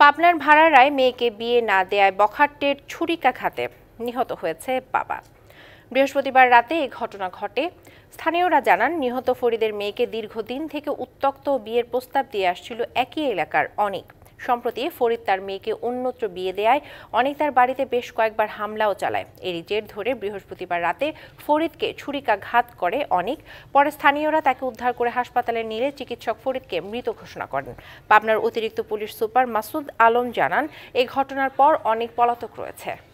পাবনার ভাড়ারায় মেয়েকে বিয়ে না দেয়ায় বখাট্টের খাতে নিহত হয়েছে বাবা বৃহস্পতিবার রাতে এই ঘটনা ঘটে স্থানীয়রা জানান নিহত ফরিদের মেয়েকে দীর্ঘদিন থেকে উত্তক্ত বিয়ের প্রস্তাব দিয়ে আসছিল একই এলাকার অনেক সম্প্রতি ফরিদ তার মেয়েকে অন্যত্র বিয়ে দেয় অনেক তার বাড়িতে বেশ কয়েকবার হামলাও চালায় এরই জের ধরে বৃহস্পতিবার রাতে ফরিদকে ছুরিকাঘাত করে অনেক পরে স্থানীয়রা তাকে উদ্ধার করে হাসপাতালে নিলে চিকিৎসক ফরিদকে মৃত ঘোষণা করেন পাবনার অতিরিক্ত পুলিশ সুপার মাসুদ আলম জানান এ ঘটনার পর অনেক পলাতক রয়েছে